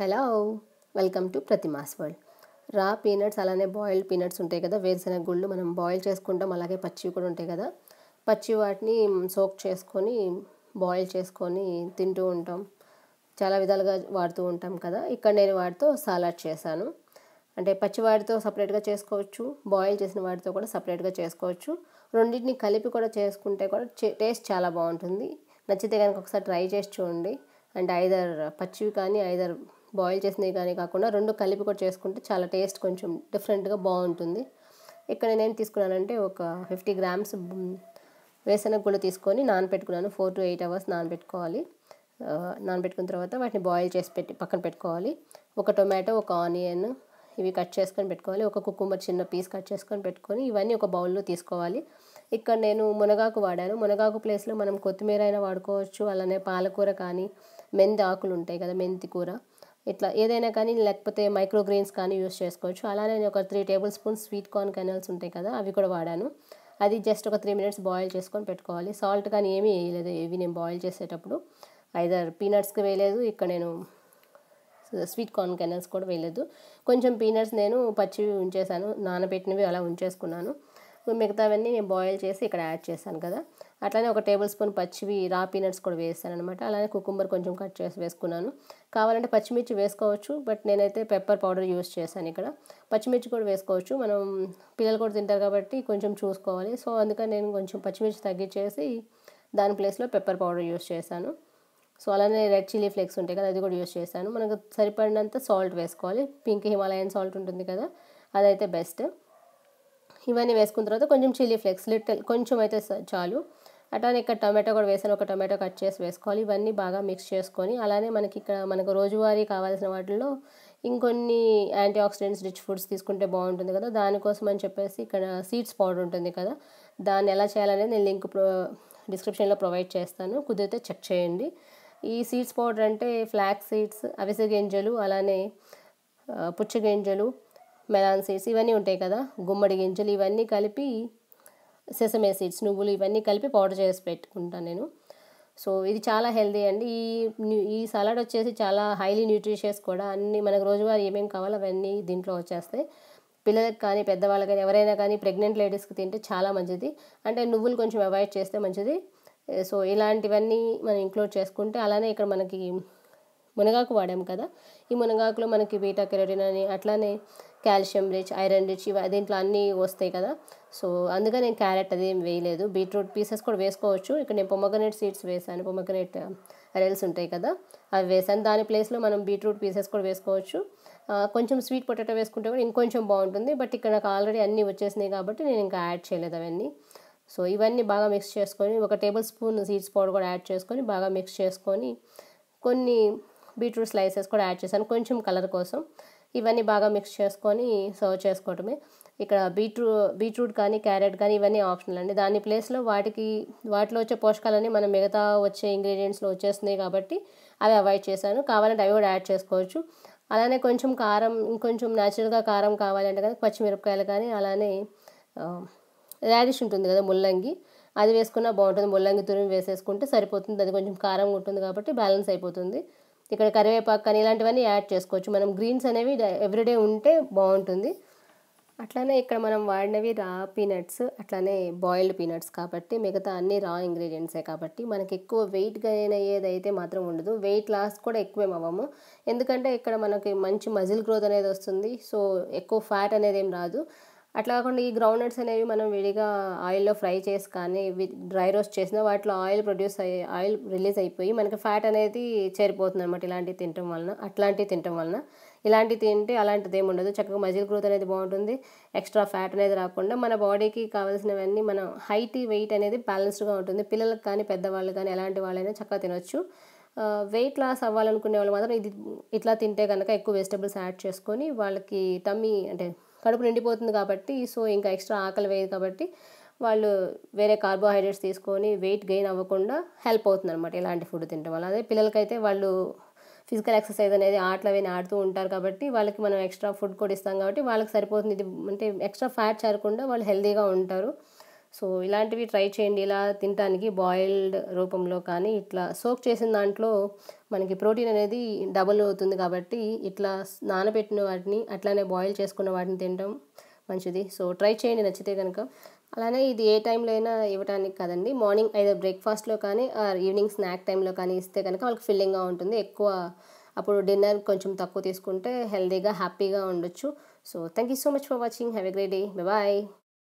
hello welcome to Prathima's world raw peanuts అలానే boiled peanuts ఉంటాయి కదా వేరుశెనగ గుళ్ళు మనం బాయిల్ చేసుకుంటాం అలాగే పచ్చివి కూడా ఉంటాయి కదా పచ్చి వాటిని సోక్ చేసుకొని బాయిల్ చేసుకొని తింటూ ఉంటాం చాలా విధాలుగా వాడుతూ ఉంటాం కదా ఇక్కడ నేను వాటితో సలాడ్ చేశాను అంటే పచ్చివాడితో సపరేట్గా చేసుకోవచ్చు బాయిల్ చేసిన వాటితో కూడా సపరేట్గా చేసుకోవచ్చు రెండింటిని కలిపి కూడా చేసుకుంటే కూడా టేస్ట్ చాలా బాగుంటుంది నచ్చితే కనుక ఒకసారి ట్రై చేసి చూడండి అండ్ ఐదర్ పచ్చివి కానీ ఐదర్ బాయిల్ చేసినవి కానీ కాకుండా రెండు కలిపి కూడా చేసుకుంటే చాలా టేస్ట్ కొంచెం డిఫరెంట్గా బాగుంటుంది ఇక్కడ నేనేం తీసుకున్నానంటే ఒక ఫిఫ్టీ గ్రామ్స్ వేసనగ గుళ్ళు తీసుకొని నానబెట్టుకున్నాను ఫోర్ టు ఎయిట్ అవర్స్ నానబెట్టుకోవాలి నానబెట్టుకున్న తర్వాత వాటిని బాయిల్ చేసి పెట్టి పక్కన పెట్టుకోవాలి ఒక టొమాటో ఒక ఆనియన్ ఇవి కట్ చేసుకొని పెట్టుకోవాలి ఒక కుక్కుంబర్ చిన్న పీస్ కట్ చేసుకొని పెట్టుకొని ఇవన్నీ ఒక బౌల్లో తీసుకోవాలి ఇక్కడ నేను మునగాకు వాడాను మునగాకు ప్లేస్లో మనం కొత్తిమీర అయినా వాడుకోవచ్చు అలానే పాలకూర కానీ మెంతి ఆకులు ఉంటాయి కదా మెంతి కూర ఇట్లా ఏదైనా కానీ లేకపోతే మైక్రోగ్రెయిన్స్ కానీ యూస్ చేసుకోవచ్చు అలానే నేను ఒక three tablespoon sweet corn kernels ఉంటాయి కదా అవి కూడా వాడాను అది జస్ట్ ఒక త్రీ మినిట్స్ బాయిల్ చేసుకొని పెట్టుకోవాలి సాల్ట్ కానీ ఏమీ వేయలేదు ఇవి నేను బాయిల్ చేసేటప్పుడు ఐదర్ పీనట్స్కి వేయలేదు ఇక్కడ నేను స్వీట్ కార్న్ కెనల్స్ కూడా వేయలేదు కొంచెం పీనట్స్ నేను పచ్చివి ఉంచేసాను నానబెట్టినవి అలా ఉంచేసుకున్నాను మిగతావన్నీ నేను బాయిల్ చేసి ఇక్కడ యాడ్ చేశాను కదా అట్లానే ఒక టేబుల్ స్పూన్ పచ్చివి రా పీనట్స్ కూడా వేసాను అనమాట అలానే కుకుంబర్ కొంచెం కట్ చేసి వేసుకున్నాను కావాలంటే పచ్చిమిర్చి వేసుకోవచ్చు బట్ నేనైతే పెప్పర్ పౌడర్ యూస్ చేశాను ఇక్కడ పచ్చిమిర్చి కూడా వేసుకోవచ్చు మనం పిల్లలు కూడా తింటారు కాబట్టి కొంచెం చూసుకోవాలి సో అందుకని నేను కొంచెం పచ్చిమిర్చి తగ్గించేసి దాని ప్లేస్లో పెప్పర్ పౌడర్ యూస్ చేశాను సో అలానే రెడ్ చిల్లీ ఫ్లేక్స్ ఉంటాయి కదా అది కూడా యూస్ చేశాను మనకు సరిపడినంత సాల్ట్ వేసుకోవాలి పింక్ హిమాలయన్ సాల్ట్ ఉంటుంది కదా అదైతే బెస్ట్ ఇవన్నీ వేసుకున్న తర్వాత కొంచెం చిల్లీ ఫ్లేక్స్ లిటిల్ కొంచెం అయితే చాలు అట్లానే ఇక్కడ టమాటో కూడా వేసాను ఒక టమాటో కట్ చేసి వేసుకోవాలి ఇవన్నీ బాగా మిక్స్ చేసుకొని అలానే మనకి ఇక్కడ మనకు రోజువారీ కావాల్సిన వాటిల్లో ఇంకొన్ని యాంటీ ఆక్సిడెంట్స్ రిచ్ ఫుడ్స్ తీసుకుంటే బాగుంటుంది కదా దానికోసం అని చెప్పేసి ఇక్కడ సీడ్స్ పౌడర్ ఉంటుంది కదా దాన్ని ఎలా చేయాలనేది నేను లింక్ డిస్క్రిప్షన్లో ప్రొవైడ్ చేస్తాను కుదిరితే చెక్ చేయండి ఈ సీడ్స్ పౌడర్ అంటే ఫ్లాక్ సీడ్స్ అవిసె గింజలు అలానే పుచ్చ గింజలు మెలాన్సీడ్స్ ఇవన్నీ ఉంటాయి కదా గుమ్మడి గింజలు ఇవన్నీ కలిపి సెసమే సీడ్స్ నువ్వులు ఇవన్నీ కలిపి పౌడర్ చేసి పెట్టుకుంటాను నేను సో ఇది చాలా హెల్దీ అండి ఈ ఈ సలాడ్ వచ్చేసి చాలా హైలీ న్యూట్రిషియస్ కూడా అన్ని మనకు రోజువారు ఏమేమి కావాలో అవన్నీ దీంట్లో వచ్చేస్తాయి పిల్లలకు కానీ పెద్దవాళ్ళకి కానీ ఎవరైనా కానీ ప్రెగ్నెంట్ లేడీస్కి తింటే చాలా మంచిది అంటే నువ్వులు కొంచెం అవాయిడ్ చేస్తే మంచిది సో ఇలాంటివన్నీ మనం ఇంక్లూడ్ చేసుకుంటే అలానే ఇక్కడ మనకి మునగాకు వాడాము కదా ఈ మునగాకులో మనకి బీటా కెరోటిన్ అని అట్లానే కాల్షియం రిచ్ ఐరన్ రిచ్ ఇవి దీంట్లో అన్నీ వస్తాయి కదా సో అందుకని నేను క్యారెట్ అదేం వేయలేదు బీట్రూట్ పీసెస్ కూడా వేసుకోవచ్చు ఇక్కడ నేను పొమగ్రనేట్ సీడ్స్ వేసాను పొమగ్రనేట్ రెల్స్ ఉంటాయి కదా అవి వేసాను దాని ప్లేస్లో మనం బీట్రూట్ పీసెస్ కూడా వేసుకోవచ్చు కొంచెం స్వీట్ పొటాటో వేసుకుంటే కూడా ఇంకొంచెం బాగుంటుంది బట్ ఇక్కడ నాకు ఆల్రెడీ అన్నీ వచ్చేసినాయి కాబట్టి నేను ఇంకా యాడ్ చేయలేదు అవన్నీ సో ఇవన్నీ బాగా మిక్స్ చేసుకొని ఒక టేబుల్ స్పూన్ సీడ్స్ పౌడర్ కూడా యాడ్ చేసుకొని బాగా మిక్స్ చేసుకొని కొన్ని బీట్రూట్ స్లైసెస్ కూడా యాడ్ చేశాను కొంచెం కలర్ కోసం ఇవన్నీ బాగా మిక్స్ చేసుకొని సర్వ్ చేసుకోవటమే ఇక్కడ బీట్రూ బీట్రూట్ కానీ క్యారెట్ కానీ ఇవన్నీ ఆప్షనల్ అండి దాని ప్లేస్లో వాటికి వాటిలో వచ్చే పోషకాలన్నీ మనం మిగతా వచ్చే ఇంగ్రీడియంట్స్లో వచ్చేస్తున్నాయి కాబట్టి అవి అవాయిడ్ చేశాను కావాలంటే అవి కూడా యాడ్ చేసుకోవచ్చు అలానే కొంచెం కారం ఇంకొంచెం న్యాచురల్గా కారం కావాలంటే కానీ పచ్చిమిరపకాయలు కానీ అలానే రాడిష్ ఉంటుంది కదా ముల్లంగి అది వేసుకున్నా బాగుంటుంది ముల్లంగి తురిమి వేసేసుకుంటే సరిపోతుంది అది కొంచెం కారం ఉంటుంది కాబట్టి బ్యాలెన్స్ అయిపోతుంది ఇక్కడ కరివేపాకు కానీ ఇలాంటివన్నీ యాడ్ చేసుకోవచ్చు మనం గ్రీన్స్ అనేవి ఎవ్రీడే ఉంటే బాగుంటుంది అట్లానే ఇక్కడ మనం వాడినవి రా పీనట్స్ అట్లానే బాయిల్డ్ పీనట్స్ కాబట్టి మిగతా అన్ని రా ఇంగ్రీడియంట్సే కాబట్టి మనకి ఎక్కువ వెయిట్ గెయిన్ అయ్యేదైతే మాత్రం ఉండదు వెయిట్ లాస్ కూడా ఎక్కువేం అవ్వము ఎందుకంటే ఇక్కడ మనకి మంచి మజిల్ గ్రోత్ అనేది వస్తుంది సో ఎక్కువ ఫ్యాట్ అనేది ఏం రాదు అట్లా కాకుండా ఈ గ్రౌండ్నట్స్ అనేవి మనం విడిగా ఆయిల్లో ఫ్రై చేసి కానీ డ్రై రోస్ట్ చేసిన వాటిలో ఆయిల్ ప్రొడ్యూస్ అయ్యి ఆయిల్ రిలీజ్ అయిపోయి మనకి ఫ్యాట్ అనేది చేరిపోతుంది అనమాట ఇలాంటివి తినటం వలన అట్లాంటివి తినటం వలన ఇలాంటివి తింటే అలాంటిది ఏమి ఉండదు చక్కగా మజిల్ గ్రోత్ అనేది బాగుంటుంది ఎక్స్ట్రా ఫ్యాట్ అనేది రాకుండా మన బాడీకి కావాల్సినవన్నీ మనం హైట్ వెయిట్ అనేది బ్యాలెన్స్డ్గా ఉంటుంది పిల్లలకు కానీ పెద్దవాళ్ళు కానీ ఎలాంటి వాళ్ళైనా చక్కగా తినొచ్చు వెయిట్ లాస్ అవ్వాలనుకునే వాళ్ళు మాత్రం ఇది ఇట్లా తింటే కనుక ఎక్కువ వెజిటబుల్స్ యాడ్ చేసుకొని వాళ్ళకి టమ్మీ అంటే కడుపు నిండిపోతుంది కాబట్టి సో ఇంకా ఎక్స్ట్రా ఆకలి వేయదు కాబట్టి వాళ్ళు వేరే కార్బోహైడ్రేట్స్ తీసుకొని వెయిట్ గెయిన్ అవ్వకుండా హెల్ప్ అవుతుంది అనమాట ఇలాంటి ఫుడ్ తినడం వల్ల అదే పిల్లలకైతే వాళ్ళు ఫిజికల్ ఎక్సర్సైజ్ అనేది ఆటలు అవన్నీ ఆడుతూ ఉంటారు కాబట్టి వాళ్ళకి మనం ఎక్స్ట్రా ఫుడ్ కూడా ఇస్తాం కాబట్టి వాళ్ళకి సరిపోతుంది ఇది అంటే ఎక్స్ట్రా ఫ్యాట్ చేరకుండా వాళ్ళు హెల్దీగా ఉంటారు సో ఇలాంటివి ట్రై చేయండి ఇలా తినడానికి బాయిల్డ్ రూపంలో కానీ ఇట్లా సోక్ చేసిన దాంట్లో మనకి ప్రోటీన్ అనేది డబుల్ అవుతుంది కాబట్టి ఇట్లా నానబెట్టిన వాటిని అట్లానే బాయిల్ చేసుకున్న వాటిని తినడం మంచిది సో ట్రై చేయండి నచ్చితే కనుక అలానే ఇది ఏ టైంలో అయినా ఇవ్వడానికి కాదండి మార్నింగ్ అయితే బ్రేక్ఫాస్ట్లో కానీ ఆర్ ఈవినింగ్ స్నాక్ టైంలో కానీ ఇస్తే కనుక వాళ్ళకి ఫిల్లింగ్గా ఉంటుంది ఎక్కువ అప్పుడు డిన్నర్ కొంచెం తక్కువ తీసుకుంటే హెల్దీగా హ్యాపీగా ఉండొచ్చు so thank you so much for watching have a great day bye